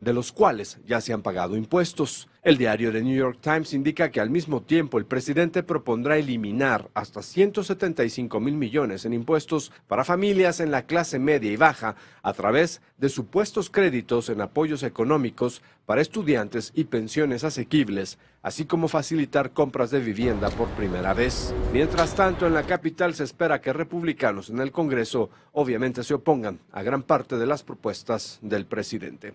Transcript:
de los cuales ya se han pagado impuestos. El diario The New York Times indica que al mismo tiempo el presidente propondrá eliminar hasta 175 mil millones en impuestos para familias en la clase media y baja a través de supuestos créditos en apoyos económicos para estudiantes y pensiones asequibles, así como facilitar compras de vivienda por primera vez. Mientras tanto, en la capital se espera que republicanos en el Congreso obviamente se opongan a gran parte de las propuestas del presidente.